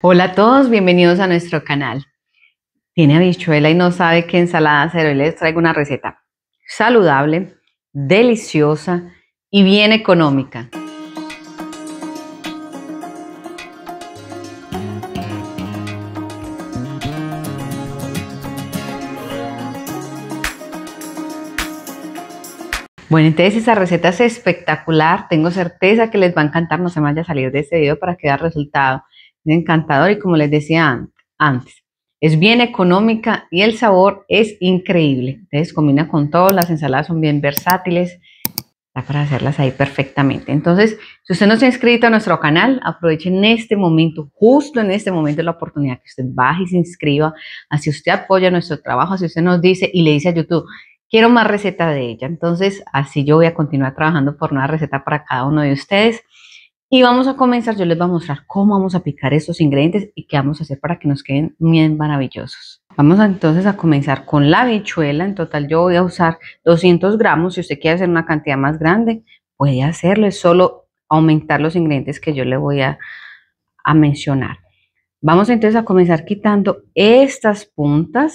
Hola a todos, bienvenidos a nuestro canal. Tiene habichuela y no sabe qué ensalada hacer. Hoy les traigo una receta saludable, deliciosa y bien económica. Bueno, entonces esa receta es espectacular. Tengo certeza que les va a encantar. No se me vaya a salir de este video para que da resultado. Es encantador y como les decía antes, es bien económica y el sabor es increíble. Entonces combina con todo, las ensaladas son bien versátiles, para hacerlas ahí perfectamente. Entonces, si usted no se ha inscrito a nuestro canal, aproveche en este momento, justo en este momento, la oportunidad que usted baje y se inscriba. Así usted apoya nuestro trabajo, así usted nos dice y le dice a YouTube, quiero más recetas de ella. Entonces, así yo voy a continuar trabajando por una receta para cada uno de ustedes. Y vamos a comenzar, yo les voy a mostrar cómo vamos a picar estos ingredientes y qué vamos a hacer para que nos queden bien maravillosos. Vamos entonces a comenzar con la habichuela. En total yo voy a usar 200 gramos. Si usted quiere hacer una cantidad más grande, puede hacerlo. Es solo aumentar los ingredientes que yo le voy a, a mencionar. Vamos entonces a comenzar quitando estas puntas.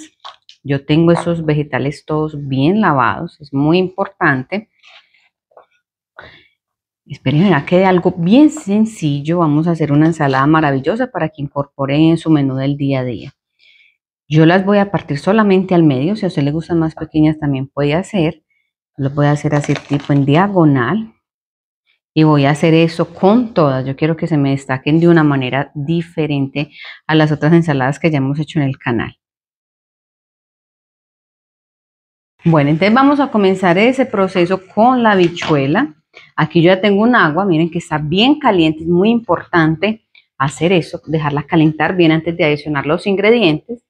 Yo tengo esos vegetales todos bien lavados. Es muy importante. Esperen, a que algo bien sencillo vamos a hacer una ensalada maravillosa para que incorporen en su menú del día a día. Yo las voy a partir solamente al medio, si a usted le gustan más pequeñas también puede hacer. Lo puede hacer así tipo en diagonal. Y voy a hacer eso con todas. Yo quiero que se me destaquen de una manera diferente a las otras ensaladas que ya hemos hecho en el canal. Bueno, entonces vamos a comenzar ese proceso con la bichuela. Aquí yo ya tengo un agua, miren que está bien caliente, es muy importante hacer eso, dejarla calentar bien antes de adicionar los ingredientes.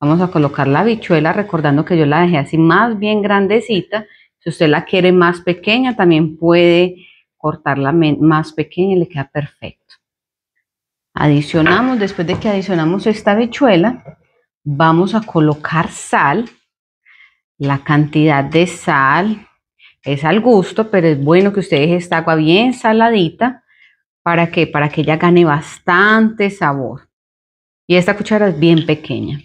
Vamos a colocar la habichuela, recordando que yo la dejé así más bien grandecita. Si usted la quiere más pequeña, también puede cortarla más pequeña y le queda perfecto. Adicionamos, después de que adicionamos esta habichuela, vamos a colocar sal, la cantidad de sal es al gusto, pero es bueno que deje esta agua bien saladita para que para que ella gane bastante sabor. Y esta cuchara es bien pequeña.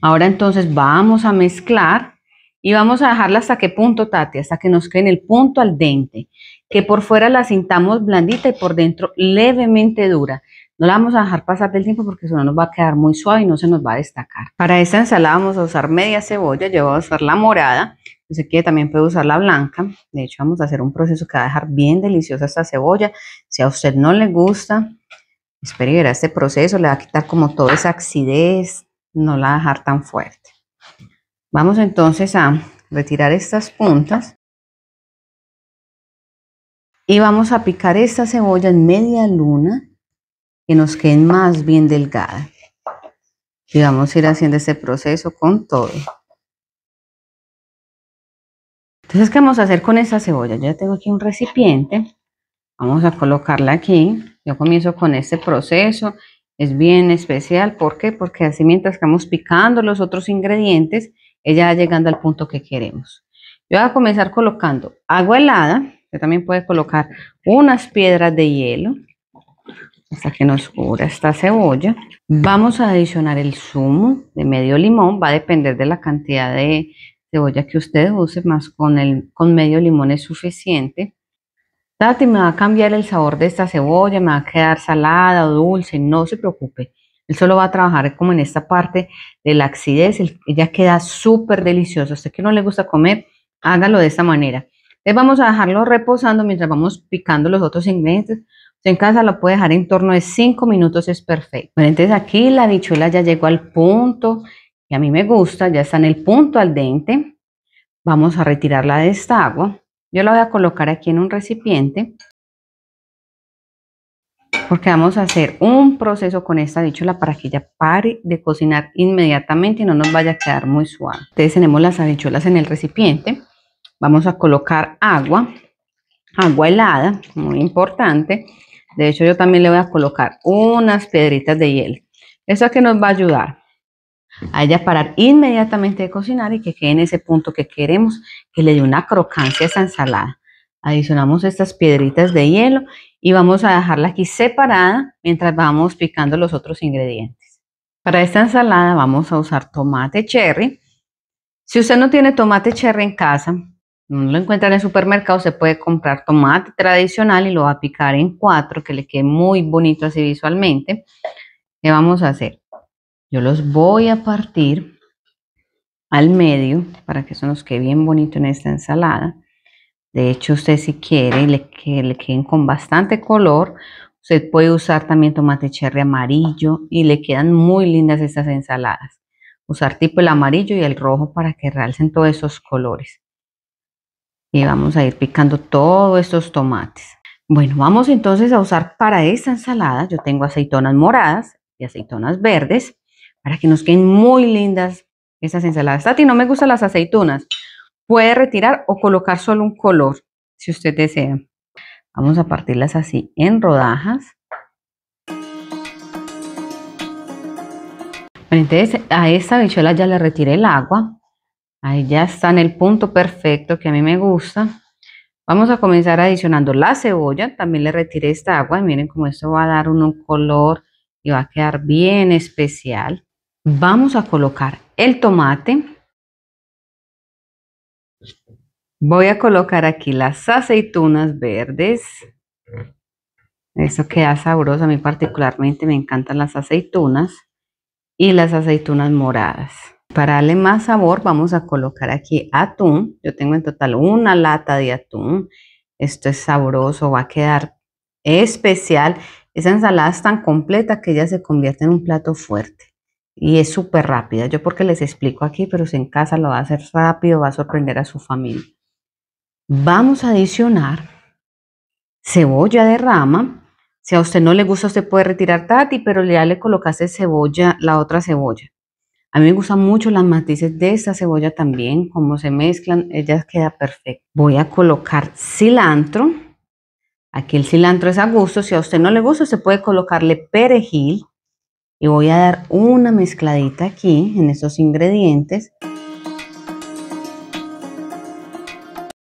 Ahora entonces vamos a mezclar y vamos a dejarla hasta qué punto, Tati, hasta que nos quede en el punto al dente, que por fuera la sintamos blandita y por dentro levemente dura. No la vamos a dejar pasar del tiempo porque eso no nos va a quedar muy suave y no se nos va a destacar. Para esta ensalada vamos a usar media cebolla, yo voy a usar la morada, se sé también puede usar la blanca. De hecho, vamos a hacer un proceso que va a dejar bien deliciosa esta cebolla. Si a usted no le gusta, espere verá este proceso, le va a quitar como toda esa acidez, no la va a dejar tan fuerte. Vamos entonces a retirar estas puntas. Y vamos a picar esta cebolla en media luna, que nos quede más bien delgada. Y vamos a ir haciendo este proceso con todo. Entonces, ¿qué vamos a hacer con esa cebolla? Yo ya tengo aquí un recipiente. Vamos a colocarla aquí. Yo comienzo con este proceso. Es bien especial. ¿Por qué? Porque así mientras estamos picando los otros ingredientes, ella va llegando al punto que queremos. Yo voy a comenzar colocando agua helada. Usted también puede colocar unas piedras de hielo hasta que nos cubra esta cebolla. Vamos a adicionar el zumo de medio limón, va a depender de la cantidad de, cebolla que usted use, más con, el, con medio limón es suficiente. Tati, me va a cambiar el sabor de esta cebolla, me va a quedar salada o dulce, no se preocupe. Él solo va a trabajar como en esta parte de la acidez, ella queda súper deliciosa. usted que no le gusta comer, hágalo de esta manera. Entonces vamos a dejarlo reposando mientras vamos picando los otros ingredientes. Usted en casa lo puede dejar en torno de 5 minutos, es perfecto. entonces aquí la bichuela ya llegó al punto, y a mí me gusta, ya está en el punto al dente. Vamos a retirarla de esta agua. Yo la voy a colocar aquí en un recipiente porque vamos a hacer un proceso con esta habichuela para que ella pare de cocinar inmediatamente y no nos vaya a quedar muy suave. Entonces tenemos las habichuelas en el recipiente. Vamos a colocar agua, agua helada, muy importante. De hecho yo también le voy a colocar unas pedritas de hielo. ¿Eso que qué nos va a ayudar? a ella parar inmediatamente de cocinar y que quede en ese punto que queremos, que le dé una crocancia a esa ensalada. Adicionamos estas piedritas de hielo y vamos a dejarla aquí separada mientras vamos picando los otros ingredientes. Para esta ensalada vamos a usar tomate cherry. Si usted no tiene tomate cherry en casa, no lo encuentra en el supermercado, se puede comprar tomate tradicional y lo va a picar en cuatro, que le quede muy bonito así visualmente. ¿Qué vamos a hacer? Yo los voy a partir al medio para que eso nos quede bien bonito en esta ensalada. De hecho, usted si quiere le, que le queden con bastante color, usted puede usar también tomate cherry amarillo y le quedan muy lindas estas ensaladas. Usar tipo el amarillo y el rojo para que realcen todos esos colores. Y vamos a ir picando todos estos tomates. Bueno, vamos entonces a usar para esta ensalada, yo tengo aceitonas moradas y aceitonas verdes para que nos queden muy lindas esas ensaladas. Tati, no me gustan las aceitunas. Puede retirar o colocar solo un color, si usted desea. Vamos a partirlas así en rodajas. Bueno, entonces a esta bichuela ya le retiré el agua. Ahí ya está en el punto perfecto que a mí me gusta. Vamos a comenzar adicionando la cebolla. También le retiré esta agua. Y miren cómo esto va a dar un color y va a quedar bien especial. Vamos a colocar el tomate. Voy a colocar aquí las aceitunas verdes. Eso queda sabroso. A mí particularmente me encantan las aceitunas y las aceitunas moradas. Para darle más sabor vamos a colocar aquí atún. Yo tengo en total una lata de atún. Esto es sabroso, va a quedar especial. Esa ensalada es tan completa que ya se convierte en un plato fuerte y es súper rápida. Yo porque les explico aquí, pero si en casa lo va a hacer rápido, va a sorprender a su familia. Vamos a adicionar cebolla de rama. Si a usted no le gusta, usted puede retirar tati, pero ya le colocaste cebolla, la otra cebolla. A mí me gustan mucho las matices de esta cebolla también, como se mezclan, ella queda perfecta. Voy a colocar cilantro. Aquí el cilantro es a gusto, si a usted no le gusta, usted puede colocarle perejil y voy a dar una mezcladita aquí en estos ingredientes.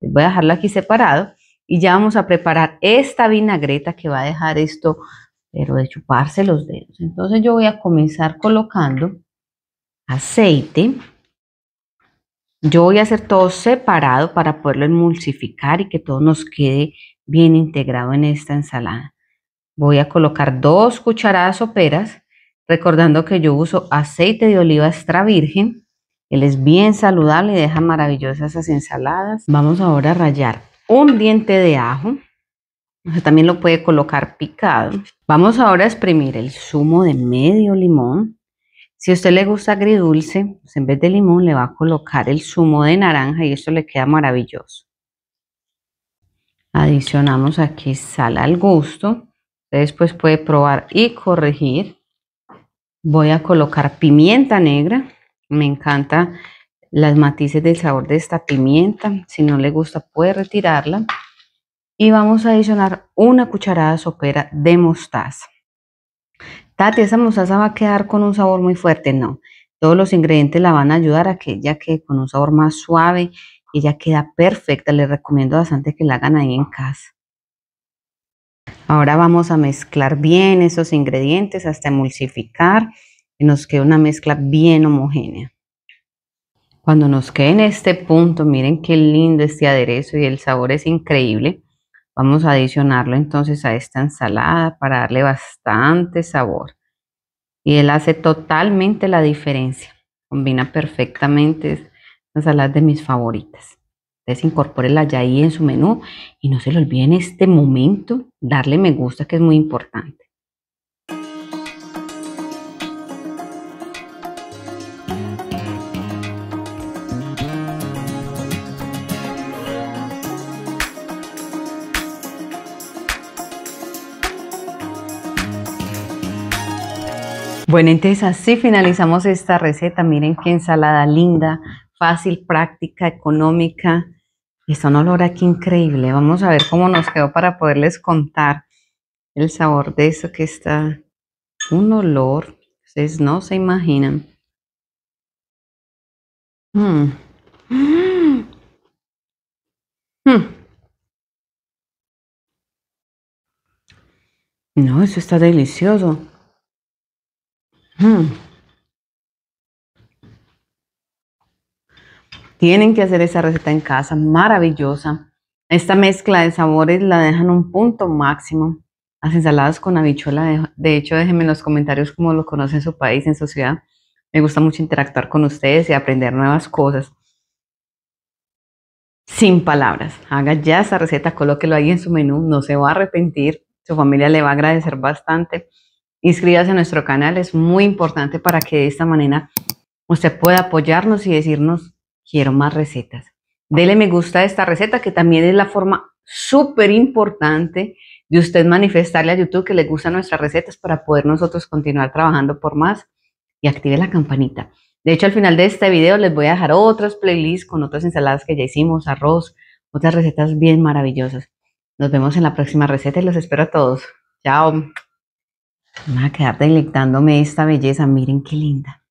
Voy a dejarlo aquí separado y ya vamos a preparar esta vinagreta que va a dejar esto, pero de chuparse los dedos. Entonces yo voy a comenzar colocando aceite. Yo voy a hacer todo separado para poderlo emulsificar y que todo nos quede bien integrado en esta ensalada. Voy a colocar dos cucharadas soperas Recordando que yo uso aceite de oliva extra virgen. Él es bien saludable y deja maravillosas esas ensaladas. Vamos ahora a rallar un diente de ajo. Usted también lo puede colocar picado. Vamos ahora a exprimir el zumo de medio limón. Si a usted le gusta agridulce, pues en vez de limón le va a colocar el zumo de naranja y esto le queda maravilloso. Adicionamos aquí sal al gusto. Usted después puede probar y corregir. Voy a colocar pimienta negra. Me encanta las matices del sabor de esta pimienta. Si no le gusta puede retirarla. Y vamos a adicionar una cucharada sopera de mostaza. Tati, esa mostaza va a quedar con un sabor muy fuerte. No, todos los ingredientes la van a ayudar a que ella quede con un sabor más suave. Ella queda perfecta. Les recomiendo bastante que la hagan ahí en casa. Ahora vamos a mezclar bien esos ingredientes hasta emulsificar y nos queda una mezcla bien homogénea. Cuando nos quede en este punto, miren qué lindo este aderezo y el sabor es increíble. Vamos a adicionarlo entonces a esta ensalada para darle bastante sabor. Y él hace totalmente la diferencia. Combina perfectamente. Es ensalada de mis favoritas. Entonces incorpórela ya ahí en su menú y no se lo olvide en este momento darle me gusta que es muy importante. Bueno, entonces así finalizamos esta receta. Miren qué ensalada linda, fácil, práctica, económica Está un olor aquí increíble. Vamos a ver cómo nos quedó para poderles contar el sabor de esto que está. Un olor. Ustedes no se imaginan. Mm. Mm. Mm. No, eso está delicioso. Tienen que hacer esa receta en casa, maravillosa. Esta mezcla de sabores la dejan un punto máximo. Las ensaladas con habichuela, de, hecho, déjenme en los comentarios cómo lo conocen en su país, en su ciudad. Me gusta mucho interactuar con ustedes y aprender nuevas cosas. Sin palabras, haga ya esa receta, colóquelo ahí en su menú, no se va a arrepentir, su familia le va a agradecer bastante. Inscríbase a nuestro canal, es muy importante para que de esta manera usted pueda apoyarnos y decirnos quiero más recetas. Dele me gusta a esta receta que también es la forma súper importante de usted manifestarle a YouTube que le gustan nuestras recetas para poder nosotros continuar trabajando por más y active la campanita. De hecho, al final de este video les voy a dejar otras playlists con otras ensaladas que ya hicimos, arroz, otras recetas bien maravillosas. Nos vemos en la próxima receta y los espero a todos. Chao. voy a quedar delectándome esta belleza. Miren qué linda.